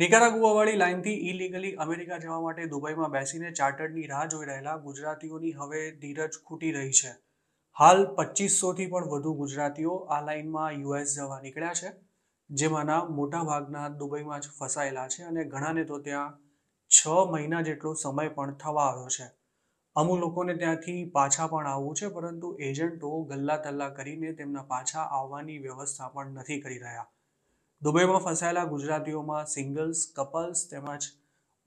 નિકારાગુવાવાળી લાઇનથી illegally America જવા માટે દુબઈમાં બેસીને ચાર્ટર્ડની રાહ જોઈ રહેલા ગુજરાતીઓની હવે ધીરજ ખૂટી રહી છે હાલ પચીસોથી પણ વધુ ગુજરાતીઓ આ લાઇનમાં યુએસ જવા નીકળ્યા છે જેમાંના મોટાભાગના દુબઈમાં જ ફસાયેલા છે અને ઘણાને તો ત્યાં છ મહિના જેટલો સમય પણ થવા આવ્યો છે અમુક લોકોને ત્યાંથી પાછા પણ આવવું છે પરંતુ એજન્ટો ગલ્લા તલ્લા કરીને તેમના પાછા આવવાની વ્યવસ્થા પણ નથી કરી રહ્યા દુબઈમાં ફસાયેલા ગુજરાતીઓમાં સિંગલ્સ કપલ્સ તેમજ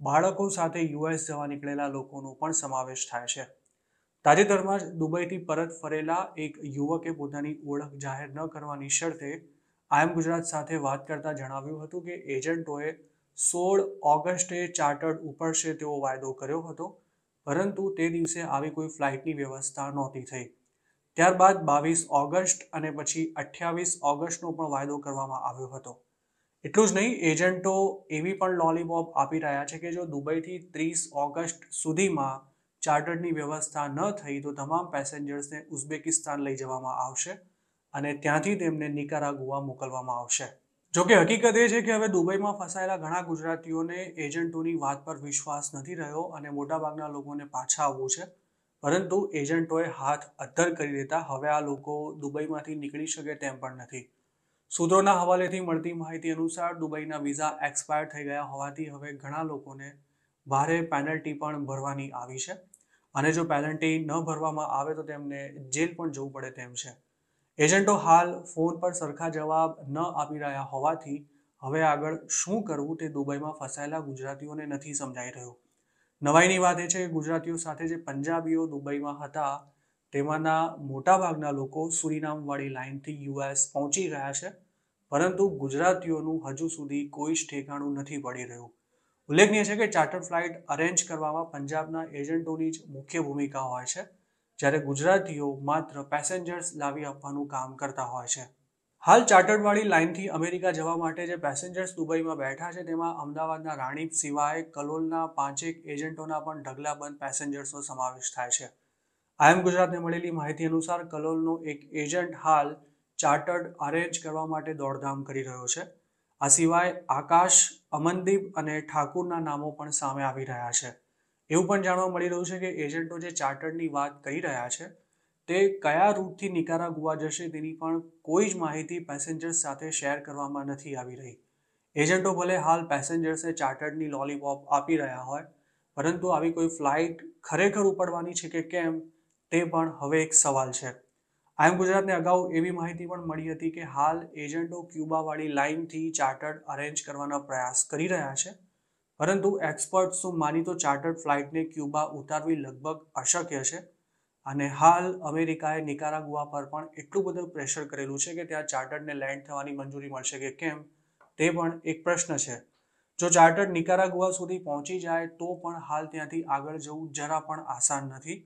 બાળકો સાથે યુએસ જવા નીકળેલા લોકોનો પણ સમાવેશ થાય છે તાજેતરમાં જ દુબઈથી પરત ફરેલા એક યુવકે પોતાની ઓળખ જાહેર ન કરવાની શરતે આઈએમ ગુજરાત સાથે વાત કરતા જણાવ્યું હતું કે એજન્ટોએ સોળ ઓગસ્ટે ચાર્ટર્ડ ઉપડશે તેવો વાયદો કર્યો હતો પરંતુ તે દિવસે આવી કોઈ ફ્લાઇટની વ્યવસ્થા નહોતી થઈ ત્યારબાદ બાવીસ ઓગસ્ટ અને પછી અઠ્યાવીસ ઓગસ્ટનો પણ વાયદો કરવામાં આવ્યો હતો એટલું જ નહીં એજન્ટો એવી પણ લોલીપોપ આપી રહ્યા છે કે જો દુબઈથી ત્રીસ ઓગસ્ટ સુધીમાં ચાર્ટર્ડની વ્યવસ્થા ન થઈ તો તમામ પેસેન્જર્સને ઉઝબેકિસ્તાન લઈ જવામાં આવશે અને ત્યાંથી તેમને નિકારાગુઆ મોકલવામાં આવશે જો કે હકીકત એ છે કે હવે દુબઈમાં ફસાયેલા ઘણા ગુજરાતીઓને એજન્ટોની વાત પર વિશ્વાસ નથી રહ્યો અને મોટાભાગના લોકોને પાછા આવવું છે પરંતુ એજન્ટોએ હાથ અદ્ધર કરી દેતા હવે આ લોકો દુબઈમાંથી નીકળી શકે તેમ પણ નથી સૂત્રોના હવાલેથી મળતી માહિતી અનુસાર દુબઈના વિઝા એક્સપાયર થઈ ગયા હોવાથી હવે ઘણા લોકોને ભારે પેનલ્ટી પણ ભરવાની આવી છે અને જો પેનલ્ટી ન ભરવામાં આવે તો તેમને જેલ પણ જવું પડે તેમ છે એજન્ટો હાલ ફોન પર સરખા જવાબ ન આપી રહ્યા હોવાથી હવે આગળ શું કરવું તે દુબઈમાં ફસાયેલા ગુજરાતીઓને નથી સમજાઈ રહ્યું નવાઈની વાત એ છે કે ગુજરાતીઓ સાથે જે પંજાબીઓ દુબઈમાં હતા તેમાંના મોટાભાગના લોકો સુરીનામવાળી લાઇનથી યુએસ પહોંચી ગયા છે પરંતુ ગુજરાતીઓનું હજુ સુધી કોઈ જ ઠેકાણું નથી પડી રહ્યું ઉલ્લેખનીય છે કે ચાર્ટર ફ્લાઇટ અરેન્જ કરવામાં પંજાબના એજન્ટોની જ મુખ્ય ભૂમિકા હોય છે જ્યારે ગુજરાતીઓ માત્ર પેસેન્જર્સ લાવી આપવાનું કામ કરતા હોય છે હાલ ચાર્ટર્ડવાળી લાઇનથી અમેરિકા જવા માટે જે પેસેન્જર્સ દુબઈમાં બેઠા છે તેમાં અમદાવાદના રાણીપ સિવાય કલોલના પાંચેક એજન્ટોના પણ ઢગલાબંધ પેસેન્જર્સનો સમાવેશ થાય છે આઈએમ ગુજરાતને મળેલી માહિતી અનુસાર કલોલનો એક એજન્ટ હાલ ચાર્ટર્ડ અરેન્જ કરવા માટે દોડધામ કરી રહ્યો છે આ સિવાય આકાશ અમનદીપ અને ઠાકુરના નામો પણ સામે આવી રહ્યા છે એવું પણ જાણવા મળી રહ્યું છે કે એજન્ટો જે ચાર્ટર્ડની વાત કરી રહ્યા છે તે કયા રૂટથી નિકારા ગુવા જશે તેની પણ કોઈ જ માહિતી પેસેન્જર્સ સાથે શેર કરવામાં નથી આવી રહી એજન્ટો ભલે હાલ પેસેન્જર્સને ચાર્ટર્ડની લોલીપોપ આપી રહ્યા હોય પરંતુ આવી કોઈ ફ્લાઇટ ખરેખર ઉપડવાની છે કે કેમ તે પણ હવે એક સવાલ છે આઈએમ ગુજરાતને અગાઉ એવી માહિતી પણ મળી હતી કે હાલ એજન્ટો ક્યુબાવાળી લાઇનથી ચાર્ટર્ડ અરેન્જ કરવાનો પ્રયાસ કરી રહ્યા છે પરંતુ એક્સપર્ટ્સનું માની તો ચાર્ટર્ડ ફ્લાઇટને ક્યુબા ઉતારવી લગભગ અશક્ય છે અને હાલ અમેરિકાએ નિકારાગુઆ પર પણ એટલું બધું પ્રેશર કરેલું છે કે ત્યાં ચાર્ટર્ડને લેન્ડ થવાની મંજૂરી મળશે કે કેમ તે પણ એક પ્રશ્ન છે જો ચાર્ટર્ડ નિકારાગુઆ સુધી પહોંચી જાય તો પણ હાલ ત્યાંથી આગળ જવું જરા પણ આસાન નથી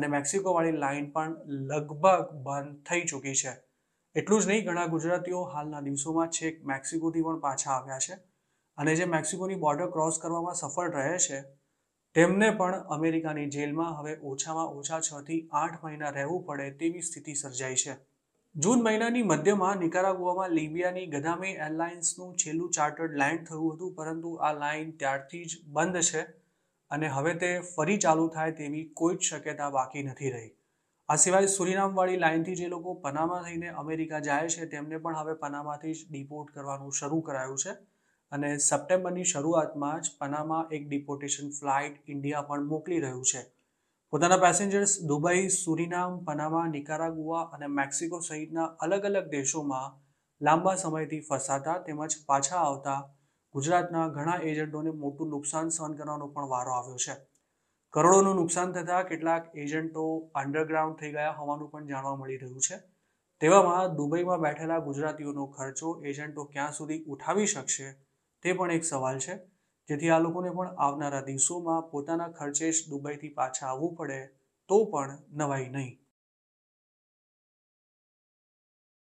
અને મેક્સિકોવાળી લાઇન પણ લગભગ બંધ થઈ ચૂકી છે એટલું જ નહીં ઘણા ગુજરાતીઓ હાલના દિવસોમાં છેક મેક્સિકોથી પણ પાછા આવ્યા છે અને જે મેક્સિકોની બોર્ડર ક્રોસ કરવામાં સફળ રહે છે તેમને પણ અમેરિકાની જેલમાં હવે ઓછામાં ઓછા છ થી આઠ મહિના રહેવું પડે તેવી સ્થિતિ સર્જાઈ છે જૂન મહિનાની મધ્યમાં નિકારાગુઆમાં લિબિયાની ગદામે એરલાઇન્સનું છેલ્લું ચાર્ટર્ડ લેન્ડ થયું હતું પરંતુ આ લાઇન ત્યારથી જ બંધ છે અને હવે તે ફરી ચાલુ થાય તેવી કોઈ જ શક્યતા બાકી નથી રહી આ સિવાય સુરીનામવાળી લાઇનથી જે લોકો પનામા થઈને અમેરિકા જાય છે તેમને પણ હવે પનામાથી જ ડિપોર્ટ કરવાનું શરૂ કરાયું છે અને સપ્ટેમ્બરની શરૂઆતમાં જ પનામા એક ડિપોર્ટેશન ફ્લાઇટ ઇન્ડિયા પણ મોકલી રહ્યું છે પોતાના passengers Dubai Suriname Panama Nicaragua અને મેક્સિકો સહિતના અલગ અલગ દેશોમાં લાંબા સમયથી ફસાતા તેમજ પાછા આવતા ગુજરાતના ઘણા એજન્ટોને મોટું નુકસાન સહન કરવાનો પણ વારો આવ્યો છે કરોડોનું નુકસાન થતાં કેટલાક એજન્ટો અંડરગ્રાઉન્ડ થઈ ગયા હોવાનું પણ જાણવા મળી રહ્યું છે તેવામાં દુબઈમાં બેઠેલા ગુજરાતીઓનો ખર્ચો એજન્ટો ક્યાં સુધી ઉઠાવી શકશે તે પણ એક સવાલ છે જેથી આ લોકોને પણ આવનારા દિવસોમાં પોતાના ખર્ચે જ દુબઈથી પાછા આવવું પડે તો પણ નવાઈ નહીં